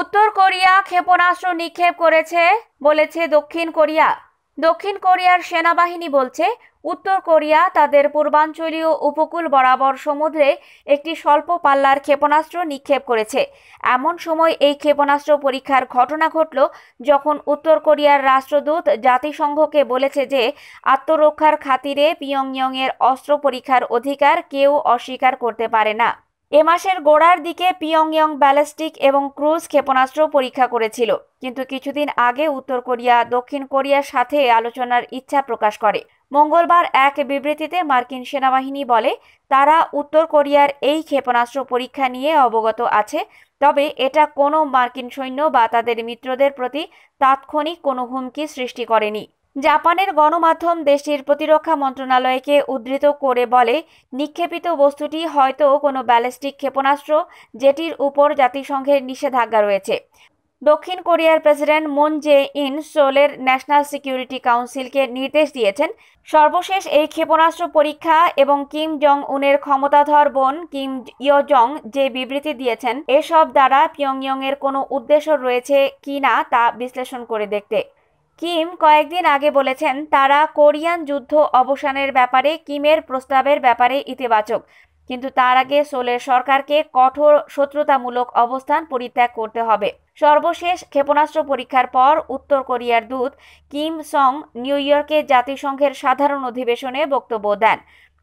উত্তর কোরিয়া ক্ষেপণাস্ত্র নিক্ষেপ করেছে বলেছে দক্ষিণ কোরিয়া দক্ষিণ কোরিয়ার সেনাবাহিনী বলছে উত্তর কোরিয়া তাদের পূর্বাঞ্চলীয় উপকূল বরাবর সমুদ্রে একটি স্বল্প পাল্লার ক্ষেপণাস্ত্র নিক্ষেপ করেছে এমন সময় এই ক্ষেপণাস্ত্র পরীক্ষার ঘটনা ঘটল যখন উত্তর কোরিয়ার রাষ্ট্রদূত জাতিসংঘকে বলেছে যে আত্মরক্ষার খাতিরে পিয়ংয়ংয়ের অস্ত্র পরীক্ষার অধিকার কেউ অস্বীকার করতে পারে না এ মাসের গোড়ার দিকে পিয়ংয়ং ব্যালিস্টিক এবং ক্রুজ ক্ষেপণাস্ত্র পরীক্ষা করেছিল কিন্তু কিছুদিন আগে উত্তর কোরিয়া দক্ষিণ কোরিয়ার সাথে আলোচনার ইচ্ছা প্রকাশ করে মঙ্গলবার এক বিবৃতিতে মার্কিন সেনাবাহিনী বলে তারা উত্তর কোরিয়ার এই ক্ষেপণাস্ত্র পরীক্ষা নিয়ে অবগত আছে তবে এটা কোনো মার্কিন সৈন্য বা তাদের মিত্রদের প্রতি তাৎক্ষণিক কোনো হুমকি সৃষ্টি করেনি জাপানের গণমাধ্যম দেশটির প্রতিরক্ষা মন্ত্রণালয়কে উদ্ধৃত করে বলে নিক্ষেপিত বস্তুটি হয়তো কোনো ব্যালিস্টিক ক্ষেপণাস্ত্র যেটির উপর জাতিসংঘের নিষেধাজ্ঞা রয়েছে দক্ষিণ কোরিয়ার প্রেসিডেন্ট মুন জে ইন সোলের ন্যাশনাল সিকিউরিটি কাউন্সিলকে নির্দেশ দিয়েছেন সর্বশেষ এই ক্ষেপণাস্ত্র পরীক্ষা এবং কিম জং উনের ক্ষমতাধর বোন কিম ইয় জং যে বিবৃতি দিয়েছেন এসব দ্বারা পিয়ংইয়ং এর কোনো উদ্দেশ্য রয়েছে কি না তা বিশ্লেষণ করে দেখতে কিম কয়েকদিন আগে বলেছেন তারা কোরিয়ান যুদ্ধ অবসানের ব্যাপারে কিমের প্রস্তাবের ব্যাপারে ইতিবাচক কিন্তু তার আগে সোলের সরকারকে কঠোর শত্রুতামূলক অবস্থান পরিত্যাগ করতে হবে সর্বশেষ ক্ষেপণাস্ত্র পরীক্ষার পর উত্তর কোরিয়ার দূত কিম সং নিউ ইয়র্কে জাতিসংঘের সাধারণ অধিবেশনে বক্তব্য দেন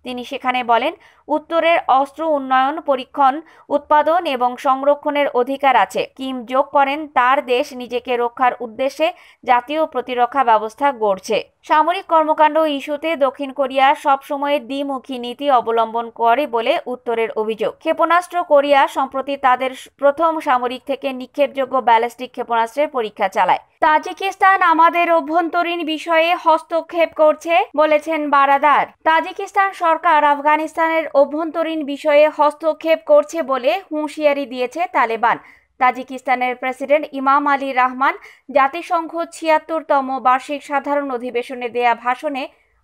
তিনি সেখানে বলেন উত্তরের অস্ত্র উন্নয়ন পরীক্ষণ উৎপাদন এবং সংরক্ষণের অধিকার আছে কিম যোগ করেন তার দেশ নিজেকে রক্ষার উদ্দেশ্যে জাতীয় প্রতিরক্ষা ব্যবস্থা গড়ছে সামরিক কর্মকাণ্ড ইস্যুতে দক্ষিণ কোরিয়া সবসময় দ্বিমুখী নীতি অবলম্বন করে বলে উত্তরের অভিযোগ ক্ষেপণাস্ত্র কোরিয়া সম্প্রতি তাদের প্রথম সামরিক থেকে নিক্ষেপযোগ্য ব্যালিস্টিক ক্ষেপণাস্ত্রের পরীক্ষা চালায় তাজিকিস্তান আমাদের অভ্যন্তরীণ বিষয়ে হস্তক্ষেপ করছে বলেছেন বারাদার তাজিকিস্তান সরকার আফগানিস্তানের অভ্যন্তরীণ বিষয়ে হস্তক্ষেপ করছে বলে হুঁশিয়ারি দিয়েছে তালেবান তাজিকিস্তানের প্রেসিডেন্ট ইমাম আলী রহমান জাতিসংঘ ছিয়াত্তরতম বার্ষিক সাধারণ অধিবেশনে দেয়া ভাষণে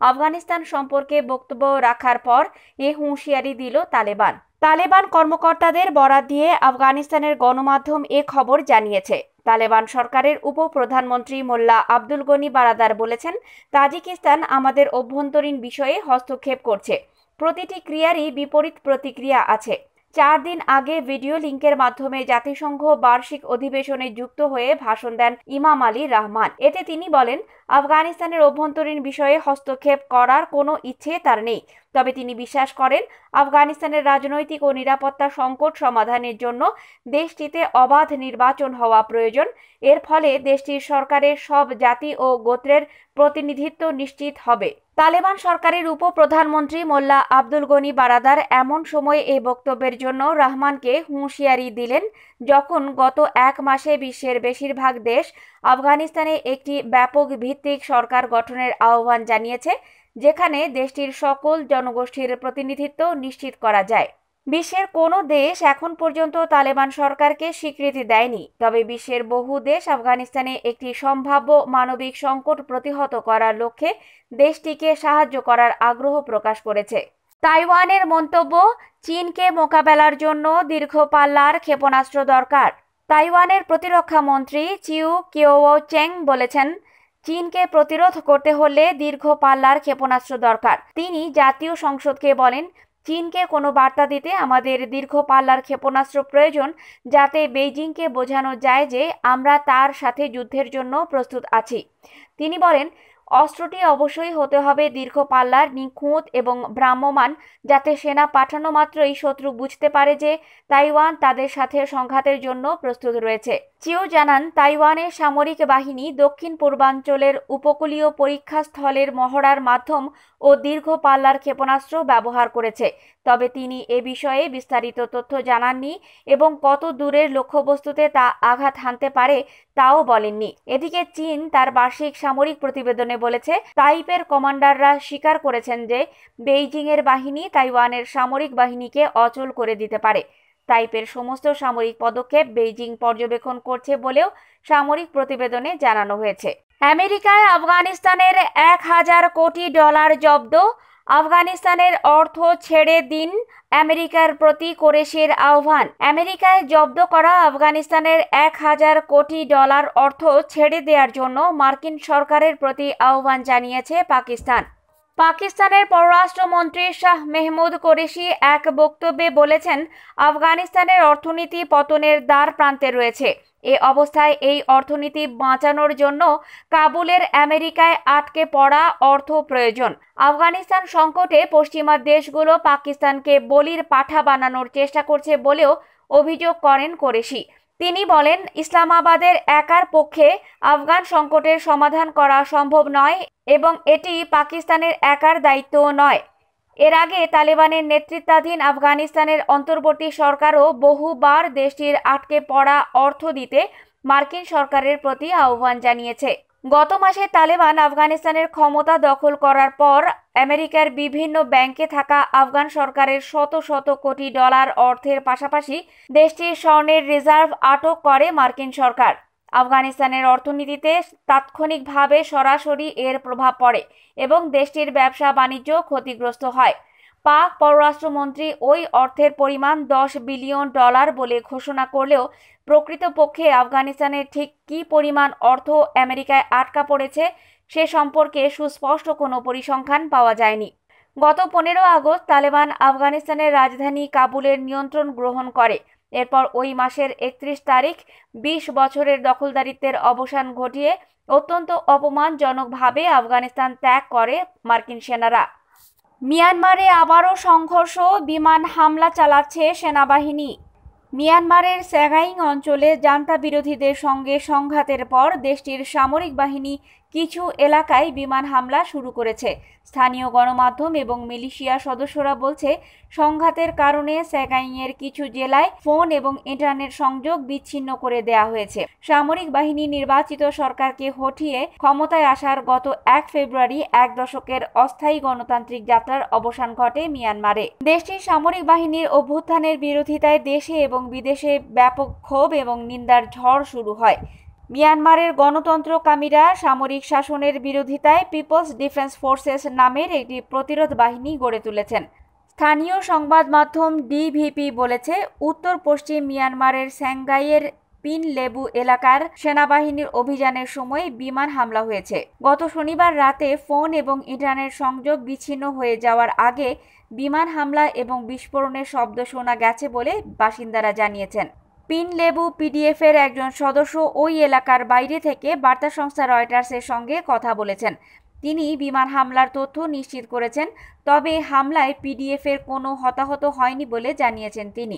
আফগানিস্তান সম্পর্কে বক্তব্য রাখার পর এ হুঁশিয়ারি দিল তালেবান তালেবান কর্মকর্তাদের বরাত দিয়ে আফগানিস্তানের গণমাধ্যম এ খবর জানিয়েছে তালেবান সরকারের উপপ্রধানমন্ত্রী মোল্লা আব্দুল গনি বারাদার বলেছেন তাজিকিস্তান আমাদের অভ্যন্তরীণ বিষয়ে হস্তক্ষেপ করছে প্রতিটি ক্রিয়ারই বিপরীত প্রতিক্রিয়া আছে চার দিন আগে ভিডিও লিঙ্কের মাধ্যমে জাতিসংঘ বার্ষিক অধিবেশনে যুক্ত হয়ে ভাষণ দেন ইমাম আলী রহমান এতে তিনি বলেন আফগানিস্তানের অভ্যন্তরীণ বিষয়ে হস্তক্ষেপ করার কোনো ইচ্ছে তার নেই তবে তিনি বিশ্বাস করেন আফগানিস্তানের রাজনৈতিক ও নিরাপত্তা সংকট সমাধানের জন্য দেশটিতে অবাধ নির্বাচন হওয়া প্রয়োজন এর ফলে দেশটির সরকারের সব জাতি ও গোত্রের প্রতিনিধিত্ব নিশ্চিত হবে তালেবান সরকারের উপপ্রধানমন্ত্রী মোল্লা আব্দুল গনি বারাদার এমন সময়ে এই বক্তব্যের জন্য রহমানকে হুঁশিয়ারি দিলেন যখন গত এক মাসে বিশ্বের বেশিরভাগ দেশ আফগানিস্তানে একটি ব্যাপক ভিত্তিক সরকার গঠনের আহ্বান জানিয়েছে যেখানে দেশটির সকল জনগোষ্ঠীর প্রতিনিধিত্ব নিশ্চিত করা যায় বিশ্বের কোনো দেশ এখন পর্যন্ত তালেবান সরকারকে স্বীকৃতি দেয়নি তবে বিশ্বের বহু দেশ আফগানিস্তানে একটি সম্ভাব্য মানবিক সংকট প্রতিহত করার লক্ষ্যে দেশটিকে সাহায্য করার আগ্রহ প্রকাশ করেছে তাইওয়ানের মন্তব্য চীনকে মোকাবেলার জন্য দীর্ঘ পাল্লার ক্ষেপণাস্ত্র দরকার তাইওয়ানের প্রতিরক্ষা মন্ত্রী চিউ কিও চেং বলেছেন চীনকে প্রতিরোধ করতে হলে দীর্ঘ পাল্লার ক্ষেপণাস্ত্র দরকার তিনি জাতীয় সংসদকে বলেন চীনকে কোনো বার্তা দিতে আমাদের দীর্ঘ পাল্লার ক্ষেপণাস্ত্র প্রয়োজন যাতে বেইজিংকে বোঝানো যায় যে আমরা তার সাথে যুদ্ধের জন্য প্রস্তুত আছি তিনি বলেন অস্ত্রটি অবশ্যই হতে হবে দীর্ঘ পাল্লার নিখুঁত এবং ভ্রাম্যমান যাতে সেনা পাঠানো মাত্রই শত্রু বুঝতে পারে যে তাইওয়ান তাদের সাথে সংঘাতের জন্য প্রস্তুত রয়েছে চিও জানান তাইওয়ানের সামরিক বাহিনী দক্ষিণ পূর্বাঞ্চলের উপকূলীয় পরীক্ষা স্থলের মহড়ার মাধ্যম ও দীর্ঘ পাল্লার ক্ষেপণাস্ত্র ব্যবহার করেছে তবে তিনি এ বিষয়ে বিস্তারিত তথ্য জানাননি এবং কত দূরের লক্ষ্যবস্তুতে তা আঘাত হানতে পারে তাও বলেননি এদিকে চীন তার বার্ষিক সামরিক প্রতিবেদনে বলেছে তাইপের কমান্ডাররা স্বীকার করেছেন যে বেইজিংয়ের বাহিনী তাইওয়ানের সামরিক বাহিনীকে অচল করে দিতে পারে তাইপের সমস্ত সামরিক পদক্ষেপ বেইজিং পর্যবেক্ষণ করছে বলেও সামরিক প্রতিবেদনে জানানো হয়েছে আমেরিকায় আফগানিস্তানের এক হাজার কোটি ডলার জব্দ আফগানিস্তানের অর্থ ছেড়ে দিন আমেরিকার প্রতি কোরেশের আহ্বান আমেরিকায় জব্দ করা আফগানিস্তানের এক হাজার কোটি ডলার অর্থ ছেড়ে দেওয়ার জন্য মার্কিন সরকারের প্রতি আহ্বান জানিয়েছে পাকিস্তান পাকিস্তানের পররাষ্ট্রমন্ত্রী শাহ মেহমুদ কোরেশি এক বক্তব্যে বলেছেন আফগানিস্তানের অর্থনীতি পতনের দ্বার প্রান্তে রয়েছে এ অবস্থায় এই অর্থনীতি বাঁচানোর জন্য কাবুলের আমেরিকায় আটকে পড়া অর্থ প্রয়োজন আফগানিস্তান সংকটে পশ্চিমা দেশগুলো পাকিস্তানকে বলির পাঠা বানানোর চেষ্টা করছে বলেও অভিযোগ করেন করেশি তিনি বলেন ইসলামাবাদের একার পক্ষে আফগান সংকটের সমাধান করা সম্ভব নয় এবং এটি পাকিস্তানের একার দায়িত্বও নয় এর আগে তালেবানের নেতৃত্বাধীন আফগানিস্তানের অন্তর্বর্তী সরকারও বহুবার দেশটির আটকে পড়া অর্থ দিতে মার্কিন সরকারের প্রতি আহ্বান জানিয়েছে গত মাসে তালেবান আফগানিস্তানের ক্ষমতা দখল করার পর আমেরিকার বিভিন্ন ব্যাংকে থাকা আফগান সরকারের শত শত কোটি ডলার অর্থের পাশাপাশি দেশটির স্বর্ণের রিজার্ভ আটক করে মার্কিন সরকার আফগানিস্তানের অর্থনীতিতে তাৎক্ষণিকভাবে সরাসরি এর প্রভাব পড়ে এবং দেশটির ব্যবসা বাণিজ্য ক্ষতিগ্রস্ত হয় পাক পররাষ্ট্রমন্ত্রী ওই অর্থের পরিমাণ দশ বিলিয়ন ডলার বলে ঘোষণা করলেও প্রকৃতপক্ষে আফগানিস্তানের ঠিক কি পরিমাণ অর্থ আমেরিকায় আটকা পড়েছে সে সম্পর্কে সুস্পষ্ট কোনো পরিসংখ্যান পাওয়া যায়নি গত পনেরো আগস্ট তালেবান আফগানিস্তানের রাজধানী কাবুলের নিয়ন্ত্রণ গ্রহণ করে এরপর ওই মাসের একত্রিশ তারিখ ২০ বছরের দখলদারিত্বের অবসান ঘটিয়ে অত্যন্ত অপমানজনকভাবে আফগানিস্তান ত্যাগ করে মার্কিন সেনারা মিয়ানমারে আবারও সংঘর্ষ বিমান হামলা চালাচ্ছে সেনাবাহিনী মিয়ানমারের স্যাগাইং অঞ্চলে জান্তা বিরোধীদের সঙ্গে সংঘাতের পর দেশটির সামরিক বাহিনী কিছু এলাকায় বিমান হামলা শুরু করেছে স্থানীয় গণমাধ্যম এবং মিলিশিয়া সদস্যরা বলছে সংঘাতের কারণে স্যাগাইয়ের কিছু জেলায় ফোন এবং ইন্টারনেট সংযোগ বিচ্ছিন্ন করে দেয়া হয়েছে সামরিক বাহিনী নির্বাচিত সরকারকে হঠিয়ে ক্ষমতায় আসার গত এক ফেব্রুয়ারি এক দশকের অস্থায়ী গণতান্ত্রিক যাত্রার অবসান ঘটে মিয়ানমারে দেশটির সামরিক বাহিনীর অভ্যুত্থানের বিরোধিতায় দেশে এবং বিদেশে ব্যাপক ক্ষোভ এবং নিন্দার ঝড় শুরু হয় মিয়ানমারের গণতন্ত্রকামীরা সামরিক শাসনের বিরোধিতায় পিপলস ডিফেন্স ফোর্সেস নামের একটি প্রতিরোধ বাহিনী গড়ে তুলেছেন স্থানীয় সংবাদ মাধ্যম ডিভিপি বলেছে উত্তর পশ্চিম মিয়ানমারের স্যাংগাইয়ের পিন লেবু এলাকার সেনাবাহিনীর অভিযানের সময় বিমান হামলা হয়েছে গত শনিবার রাতে ফোন এবং ইন্টারনেট সংযোগ বিচ্ছিন্ন হয়ে যাওয়ার আগে বিমান হামলা এবং বিস্ফোরণের শব্দ শোনা গেছে বলে বাসিন্দারা জানিয়েছেন পিন লেবু পিডিএফের একজন সদস্য ওই এলাকার বাইরে থেকে বার্তা সংস্থা রয়টার্সের সঙ্গে কথা বলেছেন তিনি বিমান হামলার তথ্য নিশ্চিত করেছেন তবে হামলায় পিডিএফের কোনো হতাহত হয়নি বলে জানিয়েছেন তিনি